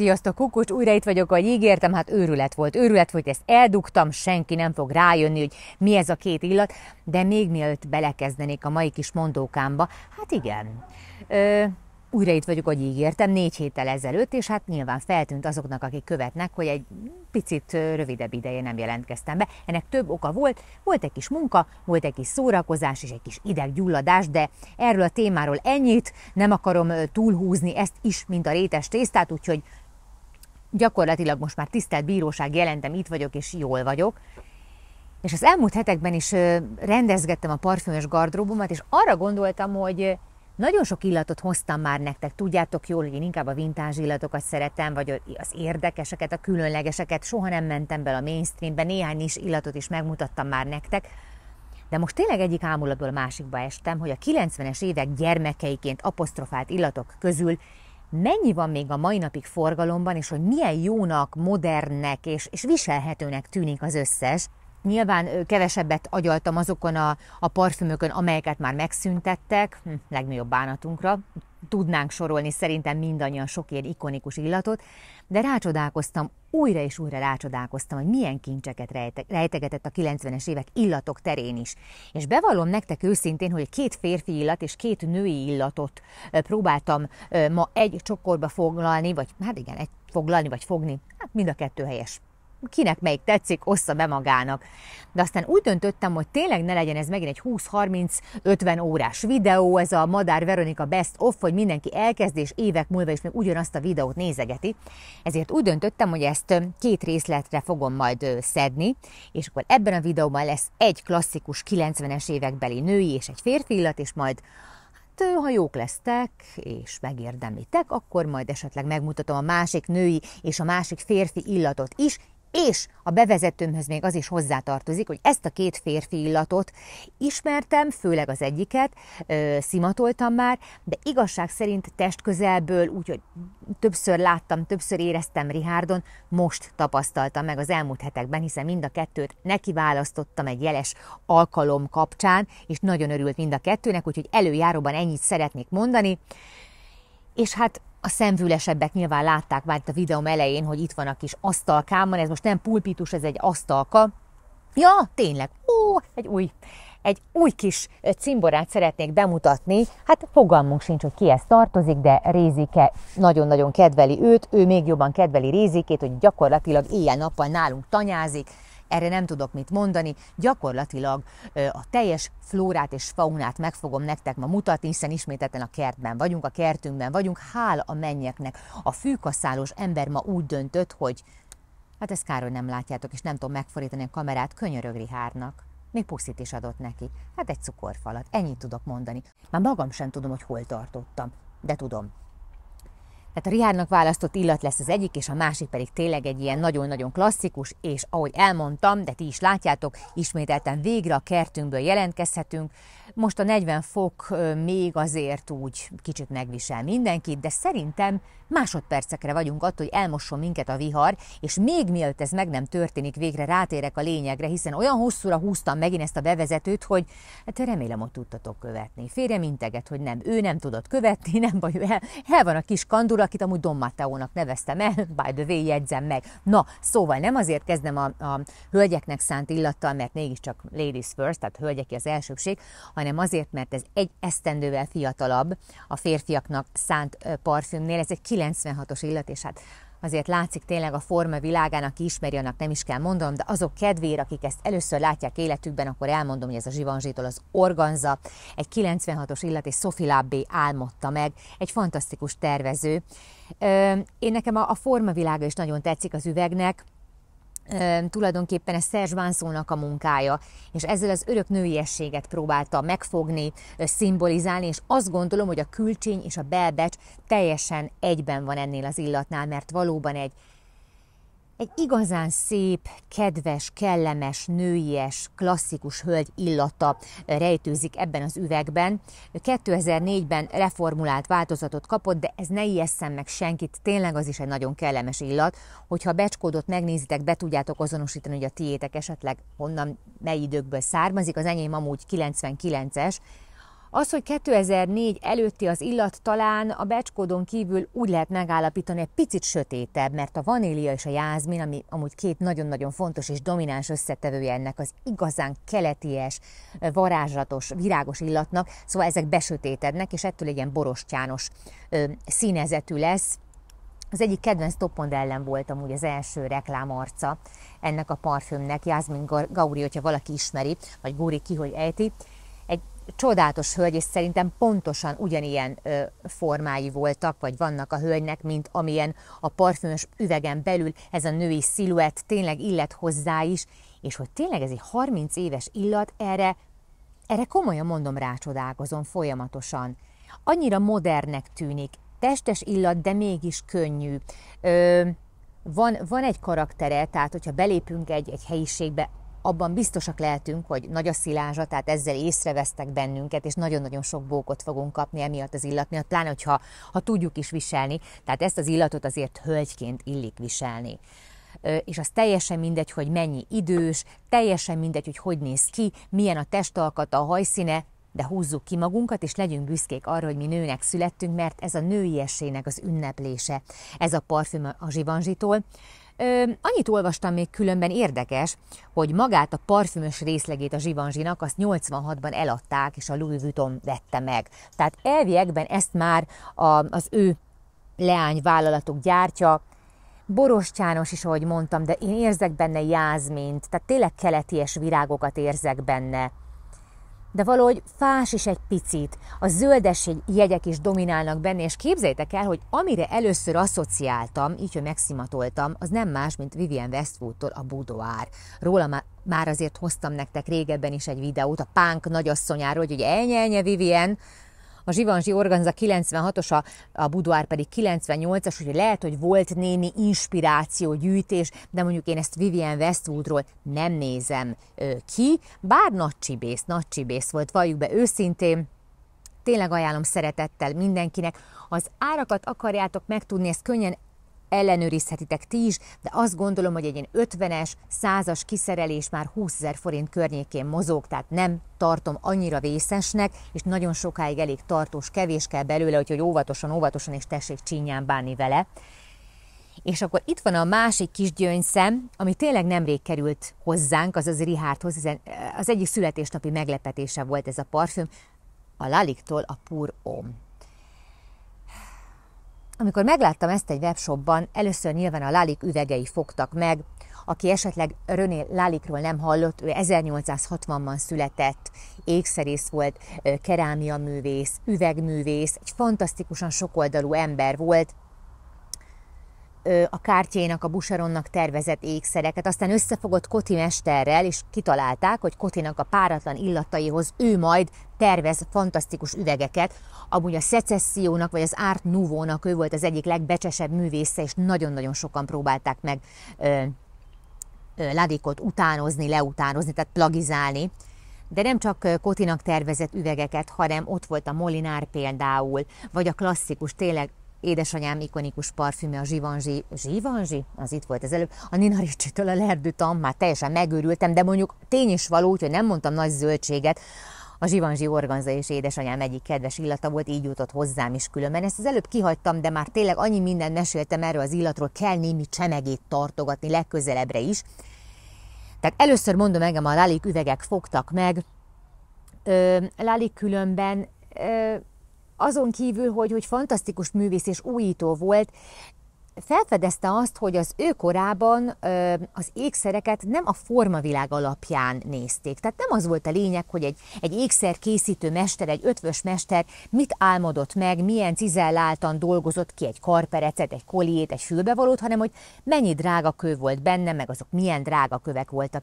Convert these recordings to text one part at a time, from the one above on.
Sziasztok, Kukucs, újra itt vagyok, ahogy ígértem, hát őrület volt, őrület volt, ezt eldugtam, senki nem fog rájönni, hogy mi ez a két illat, de még mielőtt belekezdenék a mai kis mondókámba, hát igen, ö, újra itt vagyok, ahogy ígértem, négy héttel ezelőtt, és hát nyilván feltűnt azoknak, akik követnek, hogy egy picit rövidebb ideje nem jelentkeztem be. Ennek több oka volt, volt egy kis munka, volt egy kis szórakozás és egy kis ideggyulladás, de erről a témáról ennyit, nem akarom túlhúzni ezt is, mint a rétes tésztát, úgyhogy gyakorlatilag most már tisztelt bíróság jelentem, itt vagyok és jól vagyok. És az elmúlt hetekben is rendezgettem a parfümös gardróbomat, és arra gondoltam, hogy nagyon sok illatot hoztam már nektek. Tudjátok jól, hogy én inkább a vintage illatokat szeretem, vagy az érdekeseket, a különlegeseket. Soha nem mentem bele a mainstreambe, néhány is illatot is megmutattam már nektek. De most tényleg egyik ámulatból a másikba estem, hogy a 90-es évek gyermekeiként apostrofált illatok közül mennyi van még a mai napig forgalomban, és hogy milyen jónak, modernnek és, és viselhetőnek tűnik az összes. Nyilván kevesebbet agyaltam azokon a, a parfümökön, amelyeket már megszüntettek, hm, legnagyobb bánatunkra, tudnánk sorolni szerintem mindannyian sok ilyen ikonikus illatot, de rácsodálkoztam, újra és újra rácsodálkoztam, hogy milyen kincseket rejte, rejtegetett a 90-es évek illatok terén is. És bevallom nektek őszintén, hogy két férfi illat és két női illatot próbáltam ma egy csokorba foglalni, vagy hát igen, egy foglalni, vagy fogni, hát mind a kettő helyes kinek melyik tetszik, ossza be magának. De aztán úgy döntöttem, hogy tényleg ne legyen ez megint egy 20-30-50 órás videó, ez a Madár Veronika Best Off, hogy mindenki elkezd, és évek múlva is még ugyanazt a videót nézegeti. Ezért úgy döntöttem, hogy ezt két részletre fogom majd szedni, és akkor ebben a videóban lesz egy klasszikus 90-es évekbeli női és egy férfi illat, és majd hát, ha jók lesztek, és megérdemlitek, akkor majd esetleg megmutatom a másik női és a másik férfi illatot is, és a bevezetőmhöz még az is hozzátartozik, hogy ezt a két férfi illatot ismertem, főleg az egyiket, ö, szimatoltam már, de igazság szerint testközelből, úgyhogy többször láttam, többször éreztem Rihárdon, most tapasztaltam meg az elmúlt hetekben, hiszen mind a kettőt neki választottam egy jeles alkalom kapcsán, és nagyon örült mind a kettőnek, úgyhogy előjáróban ennyit szeretnék mondani. És hát a szemvülesebbek nyilván látták már itt a videóm elején, hogy itt van a kis asztalkámban, ez most nem pulpitus, ez egy asztalka. Ja, tényleg, ó, egy új, egy új kis cimborát szeretnék bemutatni. Hát fogalmunk sincs, hogy kihez tartozik, de Rézike nagyon-nagyon kedveli őt, ő még jobban kedveli Rézikét, hogy gyakorlatilag éjjel-nappal nálunk tanyázik, erre nem tudok mit mondani, gyakorlatilag a teljes flórát és faunát meg fogom nektek ma mutatni, hiszen ismételten a kertben vagyunk, a kertünkben vagyunk, hála a mennyeknek. A fűkaszálós ember ma úgy döntött, hogy hát ezt kár, hogy nem látjátok, és nem tudom megfordítani a kamerát, könyörög Rihárnak. Még puszit is adott neki. Hát egy cukorfalat, ennyit tudok mondani. Már magam sem tudom, hogy hol tartottam, de tudom, tehát a Rihárdnak választott illat lesz az egyik, és a másik pedig tényleg egy ilyen nagyon-nagyon klasszikus, és ahogy elmondtam, de ti is látjátok, ismételten végre a kertünkből jelentkezhetünk. Most a 40 fok még azért úgy kicsit megvisel mindenkit, de szerintem másodpercekre vagyunk attól, hogy elmosson minket a vihar, és még mielőtt ez meg nem történik, végre rátérek a lényegre, hiszen olyan hosszúra húztam megint ezt a bevezetőt, hogy hát remélem, hogy tudtatok követni. Férjem integet, hogy nem, ő nem tudott követni, nem baj, el, el van a kis kandul, úr, akit amúgy Don Matteónak neveztem el, by the way, jegyzem meg. Na, szóval nem azért kezdem a, a hölgyeknek szánt illattal, mert mégiscsak ladies first, tehát hölgyeki az elsőbség, hanem azért, mert ez egy esztendővel fiatalabb a férfiaknak szánt parfümnél, ez egy 96-os illat, és hát azért látszik tényleg a forma világának, ki ismeri, annak nem is kell mondom, de azok kedvére, akik ezt először látják életükben, akkor elmondom, hogy ez a Zsivanzsitól az organza, egy 96-os illat, és Sophie Labbé álmodta meg, egy fantasztikus tervező. Én nekem a, forma világa is nagyon tetszik az üvegnek, tulajdonképpen ez Serge Bánszónak a munkája, és ezzel az örök nőiességet próbálta megfogni, szimbolizálni, és azt gondolom, hogy a külcsény és a belbecs teljesen egyben van ennél az illatnál, mert valóban egy egy igazán szép, kedves, kellemes, nőies, klasszikus hölgy illata rejtőzik ebben az üvegben. 2004-ben reformulált változatot kapott, de ez ne ijesszen meg senkit, tényleg az is egy nagyon kellemes illat. Hogyha a becskódot megnézitek, be tudjátok azonosítani, hogy a tiétek esetleg honnan, mely időkből származik. Az enyém amúgy 99-es, az, hogy 2004 előtti az illat talán a becskódon kívül úgy lehet megállapítani, egy picit sötétebb, mert a vanília és a jázmin, ami amúgy két nagyon-nagyon fontos és domináns összetevője ennek az igazán keleties, varázslatos, virágos illatnak, szóval ezek besötétednek, és ettől egy ilyen borostyános ö, színezetű lesz. Az egyik kedvenc toppond ellen volt amúgy az első reklámarca ennek a parfümnek, Jászmin Gauri, hogyha valaki ismeri, vagy Góri ki, hogy ejti, csodálatos hölgy, és szerintem pontosan ugyanilyen ö, formái voltak, vagy vannak a hölgynek, mint amilyen a parfümös üvegen belül ez a női sziluett tényleg illet hozzá is, és hogy tényleg ez egy 30 éves illat, erre, erre komolyan mondom, rácsodálkozom folyamatosan. Annyira modernnek tűnik, testes illat, de mégis könnyű. Ö, van, van egy karaktere, tehát hogyha belépünk egy, egy helyiségbe, abban biztosak lehetünk, hogy nagy a szilázsa, tehát ezzel észrevesztek bennünket, és nagyon-nagyon sok bókot fogunk kapni emiatt az illat miatt, pláne, hogyha ha tudjuk is viselni, tehát ezt az illatot azért hölgyként illik viselni és az teljesen mindegy, hogy mennyi idős, teljesen mindegy, hogy hogy néz ki, milyen a testalkata, a hajszíne, de húzzuk ki magunkat, és legyünk büszkék arra, hogy mi nőnek születtünk, mert ez a női esélynek az ünneplése. Ez a parfüm a Zsivanzsitól. Ö, annyit olvastam még különben érdekes, hogy magát a parfümös részlegét a Zsivanzsinak azt 86-ban eladták, és a Louis Vuitton vette meg. Tehát elviekben ezt már a, az ő leányvállalatok gyártja, borostyános is, ahogy mondtam, de én érzek benne jázmint, tehát tényleg keleties virágokat érzek benne de valahogy fás is egy picit. A zöldes jegyek is dominálnak benne, és képzeljétek el, hogy amire először asszociáltam, így, hogy megszimatoltam, az nem más, mint Vivian Westwoodtól a budoár. Róla már, már azért hoztam nektek régebben is egy videót, a pánk nagyasszonyáról, hogy ugye elnye, elnye Vivian, a Zsivanzsi Organza 96-osa, a Buduár pedig 98-as, úgyhogy lehet, hogy volt némi inspiráció gyűjtés, de mondjuk én ezt Vivian Westwoodról nem nézem ki, bár nagy csibész, nagy csibész volt, valljuk be őszintén, tényleg ajánlom szeretettel mindenkinek. Az árakat akarjátok megtudni, ezt könnyen ellenőrizhetitek ti is, de azt gondolom, hogy egy ilyen 50-es, 100-as kiszerelés már 20 ezer forint környékén mozog, tehát nem tartom annyira vészesnek, és nagyon sokáig elég tartós, kevés kell belőle, úgyhogy óvatosan, óvatosan és tessék csínyán bánni vele. És akkor itt van a másik kis gyöngyszem, ami tényleg nemrég került hozzánk, azaz az hiszen az egyik születésnapi meglepetése volt ez a parfüm, a Laliktól a Pur Om. Amikor megláttam ezt egy webshopban, először nyilván a Lálik üvegei fogtak meg. Aki esetleg René Lálikról nem hallott, ő 1860-ban született, ékszerész volt, kerámia művész, üvegművész, egy fantasztikusan sokoldalú ember volt, a kártyának, a busaronnak tervezett ékszereket, aztán összefogott Koti mesterrel, és kitalálták, hogy Kotinak a páratlan illataihoz ő majd tervez fantasztikus üvegeket. Amúgy a szecessziónak, vagy az Art Nouveau-nak ő volt az egyik legbecsesebb művésze, és nagyon-nagyon sokan próbálták meg ö, ö, Ladikot utánozni, leutánozni, tehát plagizálni. De nem csak Kotinak tervezett üvegeket, hanem ott volt a Molinár például, vagy a klasszikus, tényleg Édesanyám ikonikus parfümje, a Zsivanzsi, Zsivanzsi? Az itt volt az előbb. A Nina ricci a lerdütam, már teljesen megőrültem, de mondjuk tény is való, hogy nem mondtam nagy zöldséget. A Zsivanzsi organza és édesanyám egyik kedves illata volt, így jutott hozzám is különben. Ezt az előbb kihagytam, de már tényleg annyi mindent meséltem erről az illatról, kell némi csemegét tartogatni legközelebbre is. Tehát először mondom engem, a lálik üvegek fogtak meg. Ö, lálik különben ö, azon kívül, hogy, hogy fantasztikus művész és újító volt, felfedezte azt, hogy az ő korában ö, az ékszereket nem a formavilág alapján nézték. Tehát nem az volt a lényeg, hogy egy, egy ékszer készítő mester, egy ötvös mester mit álmodott meg, milyen cizelláltan dolgozott ki egy karperecet, egy koliét, egy fülbevalót, hanem hogy mennyi drága kő volt benne, meg azok milyen drága kövek voltak.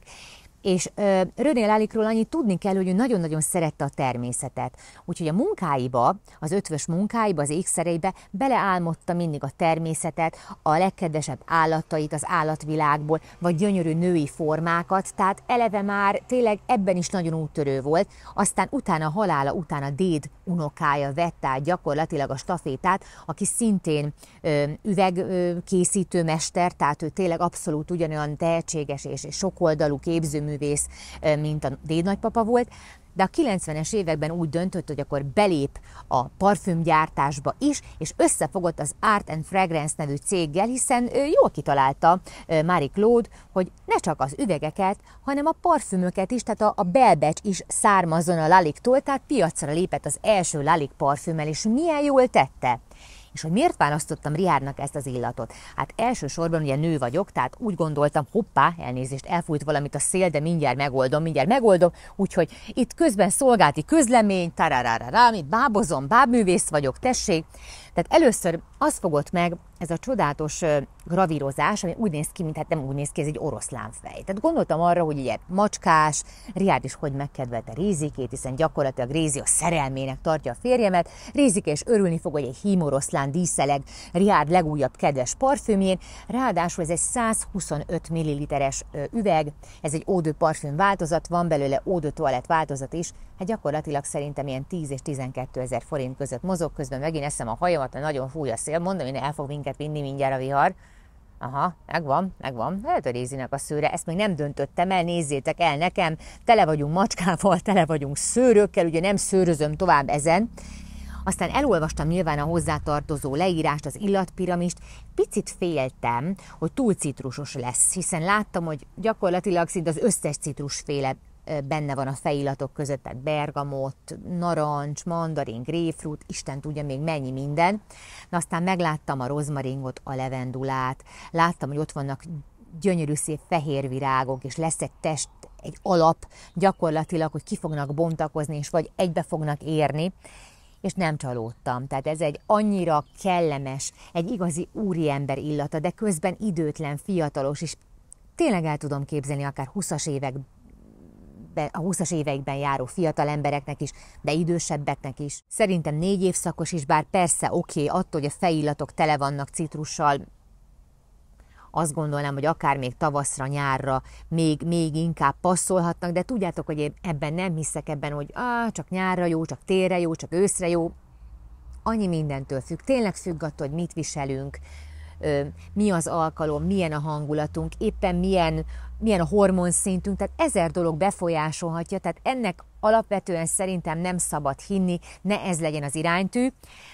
És ö, Rödén Lálikról annyit tudni kell, hogy ő nagyon-nagyon szerette a természetet. Úgyhogy a munkáiba, az ötvös munkáiba, az ékszereibe beleálmodta mindig a természetet, a legkedvesebb állatait az állatvilágból, vagy gyönyörű női formákat, tehát eleve már tényleg ebben is nagyon úttörő volt. Aztán utána halála, utána déd unokája vett át gyakorlatilag a stafétát, aki szintén üvegkészítő üvegkészítőmester, tehát ő tényleg abszolút ugyanolyan tehetséges és sokoldalú képző művész, mint a dédnagypapa volt, de a 90-es években úgy döntött, hogy akkor belép a parfümgyártásba is, és összefogott az Art and Fragrance nevű céggel, hiszen ő jól kitalálta Marie Claude, hogy ne csak az üvegeket, hanem a parfümöket is, tehát a, a belbecs is származzon a Laliktól, tehát piacra lépett az első Lalik parfümmel, és milyen jól tette. És hogy miért választottam Riárnak ezt az illatot? Hát elsősorban ugye nő vagyok, tehát úgy gondoltam, hoppá, elnézést, elfújt valamit a szél, de mindjárt megoldom, mindjárt megoldom, úgyhogy itt közben szolgálti közlemény, tararararám, itt bábozom, bábművész vagyok, tessék. Tehát először az fogott meg ez a csodálatos gravírozás, ami úgy néz ki, mint hát nem úgy néz ki, ez egy oroszlán fej. Tehát gondoltam arra, hogy ugye macskás, Riád is hogy megkedvelte Rézikét, hiszen gyakorlatilag Rézi a szerelmének tartja a férjemet, Rézike és örülni fog, hogy egy hímoroszlán díszeleg Riád legújabb kedves parfümjén, ráadásul ez egy 125 ml-es üveg, ez egy ódő parfüm változat, van belőle ódő toalett változat is, hát gyakorlatilag szerintem ilyen 10 és 12 ezer forint között mozog, közben megint eszem a hajamat, mert nagyon fúj a szél, mondom, hogy el fog minket vinni mindjárt a vihar. Aha, megvan, megvan. Eltör ízinek a szőre, ezt még nem döntöttem el, nézzétek el nekem. Tele vagyunk macskával, tele vagyunk szőrökkel, ugye nem szőrözöm tovább ezen. Aztán elolvastam nyilván a hozzátartozó leírást, az illatpiramist, picit féltem, hogy túl citrusos lesz, hiszen láttam, hogy gyakorlatilag szinte az összes citrusféle benne van a feillatok között, tehát bergamot, narancs, mandarin, grapefruit, Isten tudja még mennyi minden. Na aztán megláttam a rozmaringot, a levendulát, láttam, hogy ott vannak gyönyörű szép fehér virágok, és lesz egy test, egy alap gyakorlatilag, hogy ki fognak bontakozni, és vagy egybe fognak érni, és nem csalódtam. Tehát ez egy annyira kellemes, egy igazi úriember illata, de közben időtlen, fiatalos, és tényleg el tudom képzelni akár 20-as évek években, a 20-as éveikben járó fiatal embereknek is, de idősebbeknek is. Szerintem négy évszakos is, bár persze oké, okay, attól, hogy a fejillatok tele vannak citrussal, azt gondolnám, hogy akár még tavaszra, nyárra még, még inkább passzolhatnak, de tudjátok, hogy én ebben nem hiszek ebben, hogy á, csak nyárra jó, csak térre jó, csak őszre jó. Annyi mindentől függ. Tényleg függ attól, hogy mit viselünk, mi az alkalom, milyen a hangulatunk, éppen milyen, milyen a hormonszintünk, tehát ezer dolog befolyásolhatja, tehát ennek alapvetően szerintem nem szabad hinni, ne ez legyen az iránytű,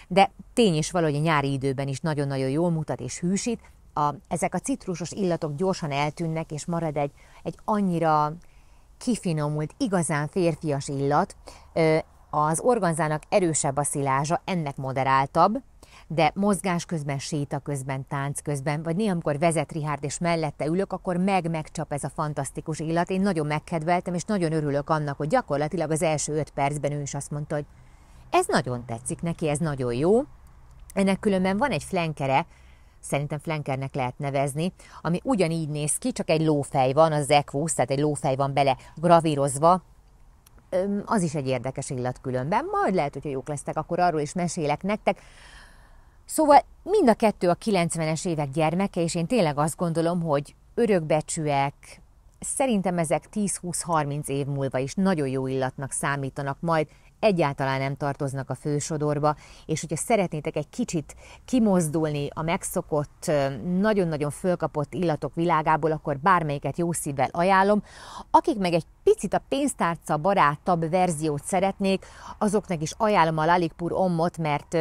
de tény is valahogy a nyári időben is nagyon-nagyon jól mutat és hűsít, a, ezek a citrusos illatok gyorsan eltűnnek, és marad egy, egy annyira kifinomult, igazán férfias illat. Az organzának erősebb a szilázsa, ennek moderáltabb, de mozgás közben, séta közben, tánc közben, vagy néha, amikor vezet Rihárd és mellette ülök, akkor meg-megcsap ez a fantasztikus illat. Én nagyon megkedveltem, és nagyon örülök annak, hogy gyakorlatilag az első öt percben ő is azt mondta, hogy ez nagyon tetszik neki, ez nagyon jó. Ennek különben van egy flenkere, szerintem flenkernek lehet nevezni, ami ugyanígy néz ki, csak egy lófej van, az equus, tehát egy lófej van bele gravírozva, az is egy érdekes illat különben, majd lehet, hogyha jók lesztek, akkor arról is mesélek nektek. Szóval mind a kettő a 90-es évek gyermeke, és én tényleg azt gondolom, hogy örökbecsűek, szerintem ezek 10-20-30 év múlva is nagyon jó illatnak számítanak, majd egyáltalán nem tartoznak a fősodorba, és hogyha szeretnétek egy kicsit kimozdulni a megszokott, nagyon-nagyon fölkapott illatok világából, akkor bármelyiket jó szívvel ajánlom. Akik meg egy picit a pénztárca barátabb verziót szeretnék, azoknak is ajánlom a Lalikpur Ommot, mert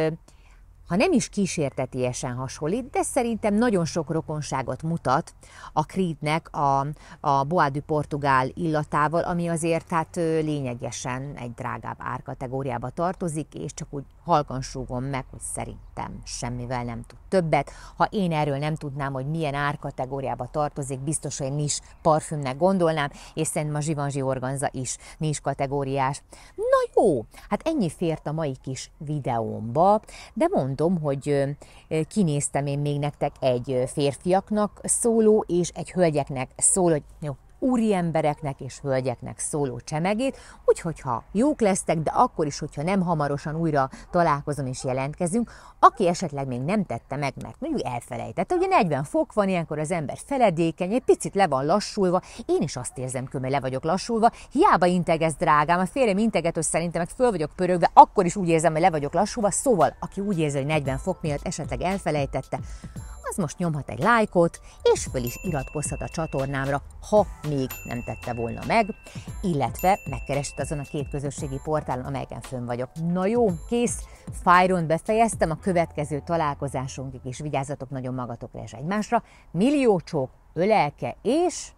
ha nem is kísértetiesen hasonlít, de szerintem nagyon sok rokonságot mutat a Creednek a, a Boa du Portugál illatával, ami azért hát lényegesen egy drágább árkategóriába tartozik, és csak úgy halkansúgom meg, hogy szerint tettem, semmivel nem tud többet. Ha én erről nem tudnám, hogy milyen árkategóriába tartozik, biztos, hogy nincs parfümnek gondolnám, és szerintem a Zsivanzsi organza is nincs kategóriás. Na jó, hát ennyi fért a mai kis videómba, de mondom, hogy kinéztem én még nektek egy férfiaknak szóló és egy hölgyeknek szóló, hogy jó, úri embereknek és hölgyeknek szóló csemegét, úgyhogy ha jók lesztek, de akkor is, hogyha nem hamarosan újra találkozom és jelentkezünk, aki esetleg még nem tette meg, mert mondjuk elfelejtette, ugye 40 fok van, ilyenkor az ember feledékeny, egy picit le van lassulva, én is azt érzem, hogy le vagyok lassulva, hiába integez drágám, a férjem integet, hogy szerintem meg föl vagyok pörögve, akkor is úgy érzem, hogy le vagyok lassulva, szóval aki úgy érzi, hogy 40 fok miatt esetleg elfelejtette, az most nyomhat egy lájkot, és föl is iratkozhat a csatornámra, ha még nem tette volna meg, illetve megkeresett azon a két közösségi portálon, amelyeken fönn vagyok. Na jó, kész, fájron befejeztem, a következő találkozásunkig és vigyázzatok nagyon magatokra és egymásra. Millió csók, ölelke és...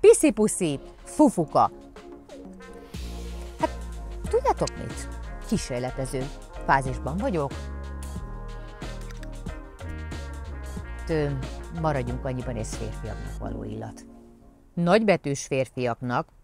piszi-puszi, fufuka. Hát, tudjátok mit? Kísérletező fázisban vagyok, maradjunk annyiban, ez férfiaknak való illat. Nagybetűs férfiaknak